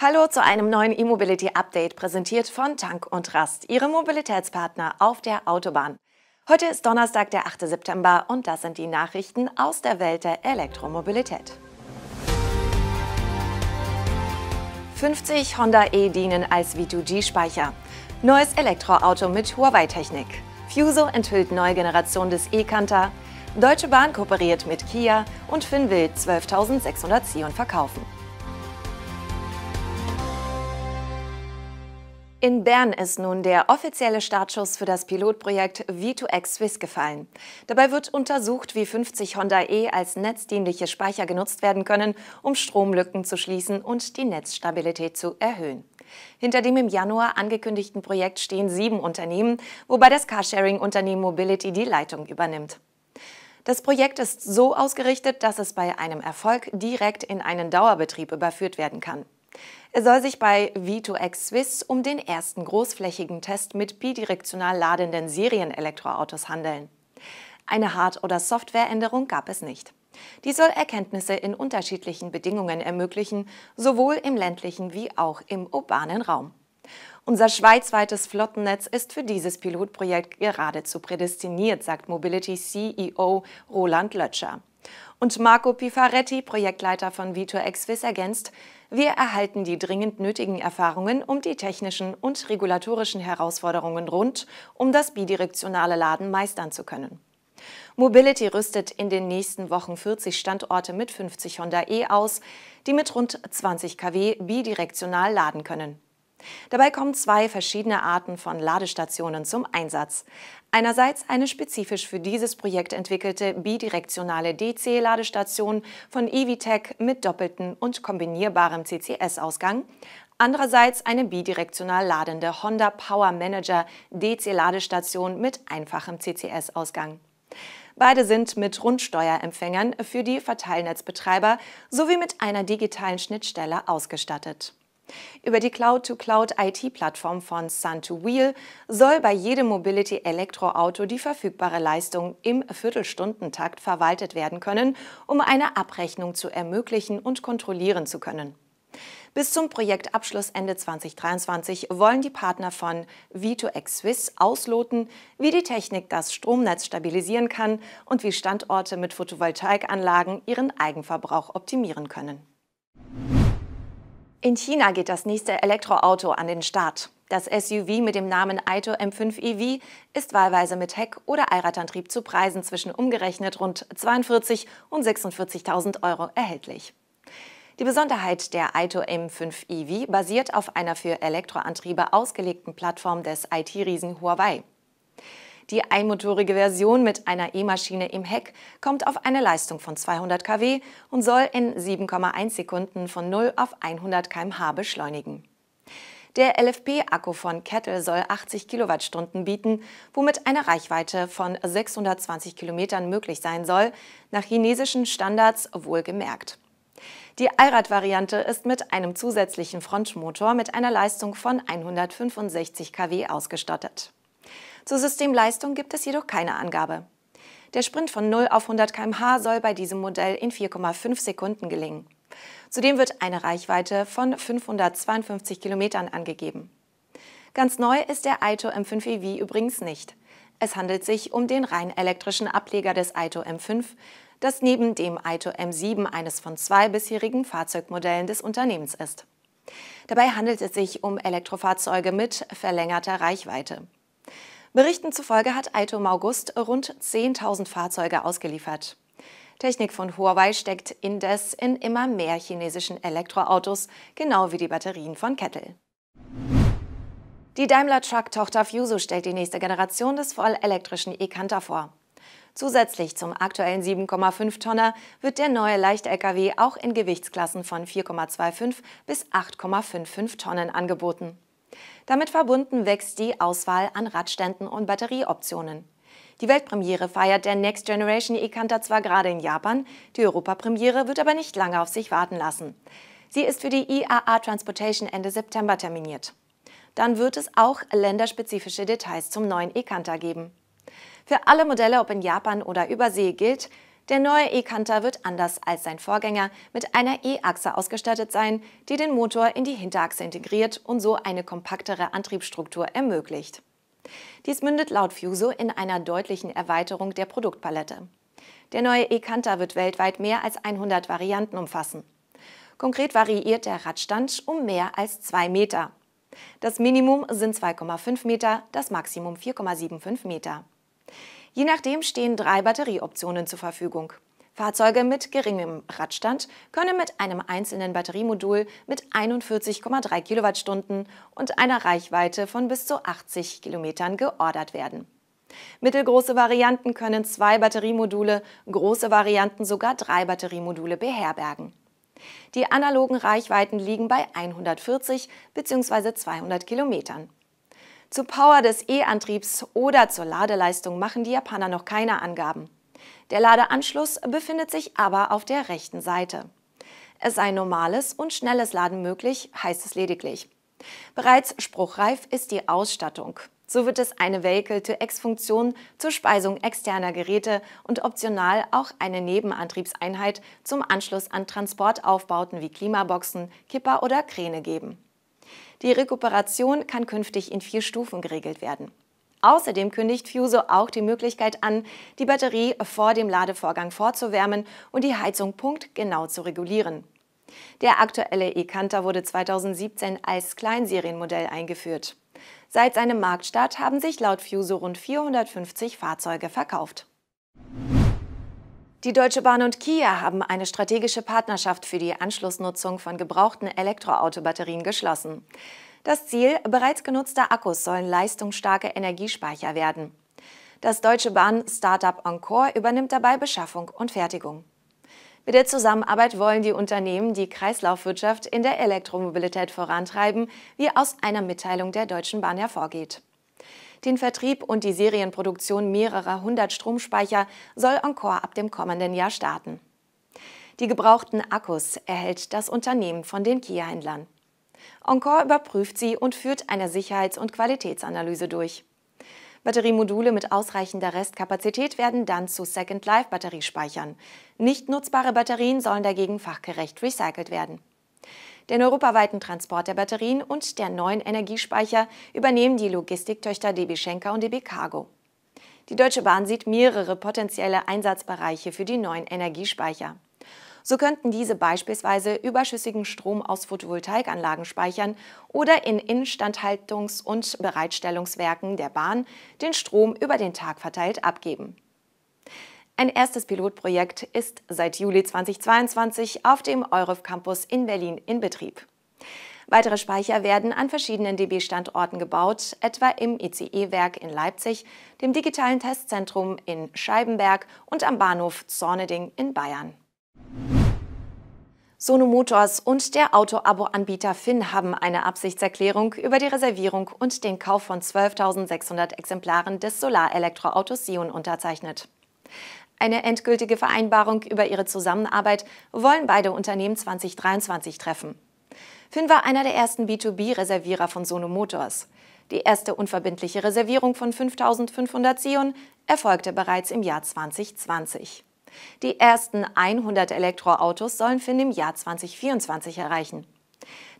Hallo zu einem neuen E-Mobility Update, präsentiert von Tank und Rast, Ihrem Mobilitätspartner auf der Autobahn. Heute ist Donnerstag, der 8. September, und das sind die Nachrichten aus der Welt der Elektromobilität. 50 Honda E dienen als V2G-Speicher. Neues Elektroauto mit Huawei-Technik. Fuso enthüllt neue Generation des E-Kanter. Deutsche Bahn kooperiert mit Kia und Finn will 12.600 Sion verkaufen. In Bern ist nun der offizielle Startschuss für das Pilotprojekt V2X Swiss gefallen. Dabei wird untersucht, wie 50 Honda E als netzdienliche Speicher genutzt werden können, um Stromlücken zu schließen und die Netzstabilität zu erhöhen. Hinter dem im Januar angekündigten Projekt stehen sieben Unternehmen, wobei das Carsharing-Unternehmen Mobility die Leitung übernimmt. Das Projekt ist so ausgerichtet, dass es bei einem Erfolg direkt in einen Dauerbetrieb überführt werden kann. Es soll sich bei V2X Swiss um den ersten großflächigen Test mit bidirektional ladenden Serienelektroautos handeln. Eine Hard- oder Softwareänderung gab es nicht. Die soll Erkenntnisse in unterschiedlichen Bedingungen ermöglichen, sowohl im ländlichen wie auch im urbanen Raum. Unser schweizweites Flottennetz ist für dieses Pilotprojekt geradezu prädestiniert, sagt Mobility CEO Roland Lötscher. Und Marco Pifaretti, Projektleiter von Vito Swiss, ergänzt, wir erhalten die dringend nötigen Erfahrungen um die technischen und regulatorischen Herausforderungen rund, um das bidirektionale Laden meistern zu können. Mobility rüstet in den nächsten Wochen 40 Standorte mit 50 Honda E aus, die mit rund 20 kW bidirektional laden können. Dabei kommen zwei verschiedene Arten von Ladestationen zum Einsatz. Einerseits eine spezifisch für dieses Projekt entwickelte bidirektionale DC-Ladestation von EVTech mit doppeltem und kombinierbarem CCS-Ausgang. Andererseits eine bidirektional ladende Honda Power Manager DC-Ladestation mit einfachem CCS-Ausgang. Beide sind mit Rundsteuerempfängern für die Verteilnetzbetreiber sowie mit einer digitalen Schnittstelle ausgestattet. Über die Cloud-to-Cloud-IT-Plattform von Sun2Wheel soll bei jedem Mobility-Elektroauto die verfügbare Leistung im Viertelstundentakt verwaltet werden können, um eine Abrechnung zu ermöglichen und kontrollieren zu können. Bis zum Projektabschluss Ende 2023 wollen die Partner von V2X Swiss ausloten, wie die Technik das Stromnetz stabilisieren kann und wie Standorte mit Photovoltaikanlagen ihren Eigenverbrauch optimieren können. In China geht das nächste Elektroauto an den Start. Das SUV mit dem Namen Aito M5 EV ist wahlweise mit Heck- oder Allradantrieb zu Preisen zwischen umgerechnet rund 42.000 und 46.000 Euro erhältlich. Die Besonderheit der Aito M5 EV basiert auf einer für Elektroantriebe ausgelegten Plattform des IT-Riesen Huawei. Die einmotorige Version mit einer E-Maschine im Heck kommt auf eine Leistung von 200 kW und soll in 7,1 Sekunden von 0 auf 100 km/h beschleunigen. Der LFP-Akku von Kettle soll 80 Kilowattstunden bieten, womit eine Reichweite von 620 Kilometern möglich sein soll, nach chinesischen Standards wohlgemerkt. Die Allrad-Variante ist mit einem zusätzlichen Frontmotor mit einer Leistung von 165 kW ausgestattet. Zur Systemleistung gibt es jedoch keine Angabe. Der Sprint von 0 auf 100 km/h soll bei diesem Modell in 4,5 Sekunden gelingen. Zudem wird eine Reichweite von 552 Kilometern angegeben. Ganz neu ist der Aito M5 EV übrigens nicht. Es handelt sich um den rein elektrischen Ableger des Aito M5, das neben dem Aito M7 eines von zwei bisherigen Fahrzeugmodellen des Unternehmens ist. Dabei handelt es sich um Elektrofahrzeuge mit verlängerter Reichweite. Berichten zufolge hat Aito im August rund 10.000 Fahrzeuge ausgeliefert. Technik von Huawei steckt indes in immer mehr chinesischen Elektroautos, genau wie die Batterien von Kettle. Die Daimler Truck-Tochter Fuso stellt die nächste Generation des vollelektrischen E-Canter vor. Zusätzlich zum aktuellen 7,5 Tonner wird der neue Leicht-Lkw auch in Gewichtsklassen von 4,25 bis 8,55 Tonnen angeboten. Damit verbunden wächst die Auswahl an Radständen und Batterieoptionen. Die Weltpremiere feiert der Next Generation E-Canter zwar gerade in Japan, die Europapremiere wird aber nicht lange auf sich warten lassen. Sie ist für die IAA Transportation Ende September terminiert. Dann wird es auch länderspezifische Details zum neuen E-Canter geben. Für alle Modelle, ob in Japan oder Übersee, gilt, der neue E-Kanter wird anders als sein Vorgänger mit einer E-Achse ausgestattet sein, die den Motor in die Hinterachse integriert und so eine kompaktere Antriebsstruktur ermöglicht. Dies mündet laut Fuso in einer deutlichen Erweiterung der Produktpalette. Der neue E-Kanter wird weltweit mehr als 100 Varianten umfassen. Konkret variiert der Radstand um mehr als 2 Meter. Das Minimum sind 2,5 Meter, das Maximum 4,75 Meter. Je nachdem stehen drei Batterieoptionen zur Verfügung. Fahrzeuge mit geringem Radstand können mit einem einzelnen Batteriemodul mit 41,3 Kilowattstunden und einer Reichweite von bis zu 80 Kilometern geordert werden. Mittelgroße Varianten können zwei Batteriemodule, große Varianten sogar drei Batteriemodule beherbergen. Die analogen Reichweiten liegen bei 140 bzw. 200 Kilometern. Zur Power des E-Antriebs oder zur Ladeleistung machen die Japaner noch keine Angaben. Der Ladeanschluss befindet sich aber auf der rechten Seite. Es sei normales und schnelles Laden möglich, heißt es lediglich. Bereits spruchreif ist die Ausstattung. So wird es eine Vehicle-to-X-Funktion zur Speisung externer Geräte und optional auch eine Nebenantriebseinheit zum Anschluss an Transportaufbauten wie Klimaboxen, Kipper oder Kräne geben. Die Rekuperation kann künftig in vier Stufen geregelt werden. Außerdem kündigt Fuso auch die Möglichkeit an, die Batterie vor dem Ladevorgang vorzuwärmen und die Heizung punktgenau zu regulieren. Der aktuelle E-Canter wurde 2017 als Kleinserienmodell eingeführt. Seit seinem Marktstart haben sich laut Fuso rund 450 Fahrzeuge verkauft. Die Deutsche Bahn und Kia haben eine strategische Partnerschaft für die Anschlussnutzung von gebrauchten Elektroautobatterien geschlossen. Das Ziel, bereits genutzte Akkus sollen leistungsstarke Energiespeicher werden. Das Deutsche Bahn Startup Encore übernimmt dabei Beschaffung und Fertigung. Mit der Zusammenarbeit wollen die Unternehmen die Kreislaufwirtschaft in der Elektromobilität vorantreiben, wie aus einer Mitteilung der Deutschen Bahn hervorgeht. Den Vertrieb und die Serienproduktion mehrerer hundert Stromspeicher soll Encore ab dem kommenden Jahr starten. Die gebrauchten Akkus erhält das Unternehmen von den Kia-Händlern. Encore überprüft sie und führt eine Sicherheits- und Qualitätsanalyse durch. Batteriemodule mit ausreichender Restkapazität werden dann zu Second Life Batteriespeichern. Nicht nutzbare Batterien sollen dagegen fachgerecht recycelt werden. Den europaweiten Transport der Batterien und der neuen Energiespeicher übernehmen die Logistiktöchter DB Schenker und DB Cargo. Die Deutsche Bahn sieht mehrere potenzielle Einsatzbereiche für die neuen Energiespeicher. So könnten diese beispielsweise überschüssigen Strom aus Photovoltaikanlagen speichern oder in Instandhaltungs- und Bereitstellungswerken der Bahn den Strom über den Tag verteilt abgeben. Ein erstes Pilotprojekt ist seit Juli 2022 auf dem Euref Campus in Berlin in Betrieb. Weitere Speicher werden an verschiedenen DB-Standorten gebaut, etwa im ICE-Werk in Leipzig, dem digitalen Testzentrum in Scheibenberg und am Bahnhof Zorneding in Bayern. Sono Motors und der Auto-Abo-Anbieter Finn haben eine Absichtserklärung über die Reservierung und den Kauf von 12.600 Exemplaren des Solarelektroautos Sion unterzeichnet. Eine endgültige Vereinbarung über ihre Zusammenarbeit wollen beide Unternehmen 2023 treffen. Finn war einer der ersten B2B-Reservierer von Sono Motors. Die erste unverbindliche Reservierung von 5500 Sion erfolgte bereits im Jahr 2020. Die ersten 100 Elektroautos sollen Finn im Jahr 2024 erreichen.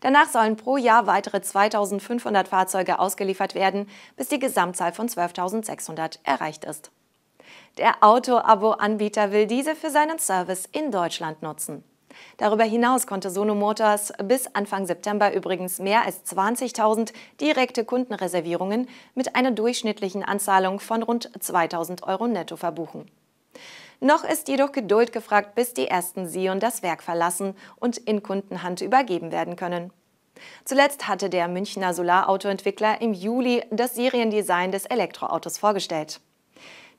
Danach sollen pro Jahr weitere 2500 Fahrzeuge ausgeliefert werden, bis die Gesamtzahl von 12.600 erreicht ist. Der Auto-Abo-Anbieter will diese für seinen Service in Deutschland nutzen. Darüber hinaus konnte Sono Motors bis Anfang September übrigens mehr als 20.000 direkte Kundenreservierungen mit einer durchschnittlichen Anzahlung von rund 2.000 Euro netto verbuchen. Noch ist jedoch Geduld gefragt, bis die ersten Sion das Werk verlassen und in Kundenhand übergeben werden können. Zuletzt hatte der Münchner Solarautoentwickler im Juli das Seriendesign des Elektroautos vorgestellt.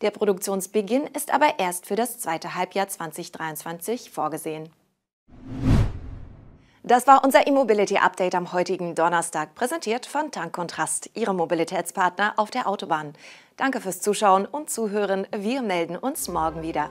Der Produktionsbeginn ist aber erst für das zweite Halbjahr 2023 vorgesehen. Das war unser E-Mobility Update am heutigen Donnerstag, präsentiert von Tank Kontrast, Ihrem Mobilitätspartner auf der Autobahn. Danke fürs Zuschauen und Zuhören. Wir melden uns morgen wieder.